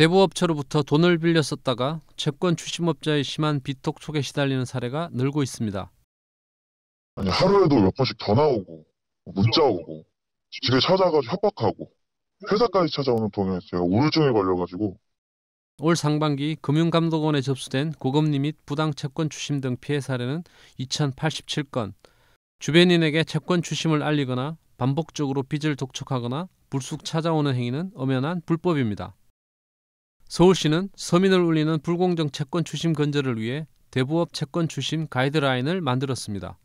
대부업체로부터 돈을 빌려 썼다가 채권 추심업자의 심한 비톡촉에 시달리는 사례가 늘고 있습니다. 아니 하루에도 몇 번씩 전화 오고 문자 오고 집에 찾아가서 협박하고 회사까지 찾아오는 통에 제가 우울증에 걸려가지고 올 상반기 금융감독원에 접수된 고금리 및 부당 채권 추심 등 피해 사례는 2087건, 주변인에게 채권 추심을 알리거나 반복적으로 빚을 독촉하거나 불쑥 찾아오는 행위는 엄연한 불법입니다. 서울시는 서민을 울리는 불공정 채권 추심 건절을 위해 대부업 채권 추심 가이드라인을 만들었습니다.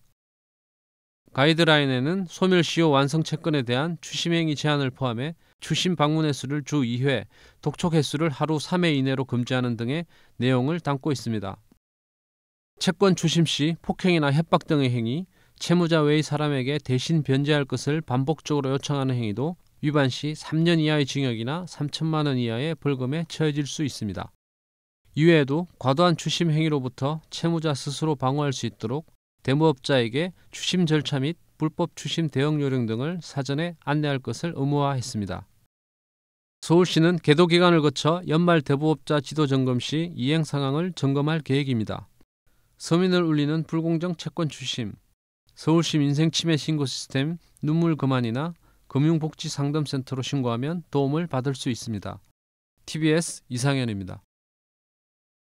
가이드라인에는 소멸 시효 완성 채권에 대한 추심행위 제한을 포함해 추심 방문 횟수를 주 2회, 독촉 횟수를 하루 3회 이내로 금지하는 등의 내용을 담고 있습니다. 채권 추심 시 폭행이나 협박 등의 행위, 채무자 외의 사람에게 대신 변제할 것을 반복적으로 요청하는 행위도 위반 시 3년 이하의 징역이나 3천만 원 이하의 벌금에 처해질 수 있습니다. 이외에도 과도한 추심 행위로부터 채무자 스스로 방어할 수 있도록 대무업자에게 추심 절차 및 불법 추심 대응 요령 등을 사전에 안내할 것을 의무화했습니다. 서울시는 계도 기간을 거쳐 연말 대부업자 지도 점검 시 이행 상황을 점검할 계획입니다. 서민을 울리는 불공정 채권 추심, 서울시 민생 침해 신고 시스템 눈물 그만이나 금융복지상담센터로 신고하면 도움을 받을 수 있습니다. TBS 이상현입니다.